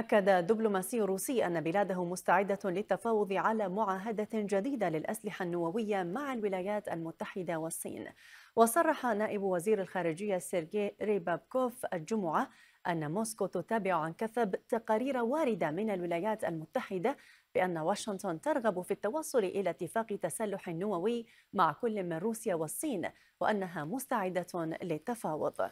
أكد دبلوماسي روسي أن بلاده مستعدة للتفاوض على معاهدة جديدة للأسلحة النووية مع الولايات المتحدة والصين وصرح نائب وزير الخارجية سيرجي ريبابكوف الجمعة أن موسكو تتابع عن كثب تقارير واردة من الولايات المتحدة بأن واشنطن ترغب في التوصل إلى اتفاق تسلح نووي مع كل من روسيا والصين وأنها مستعدة للتفاوض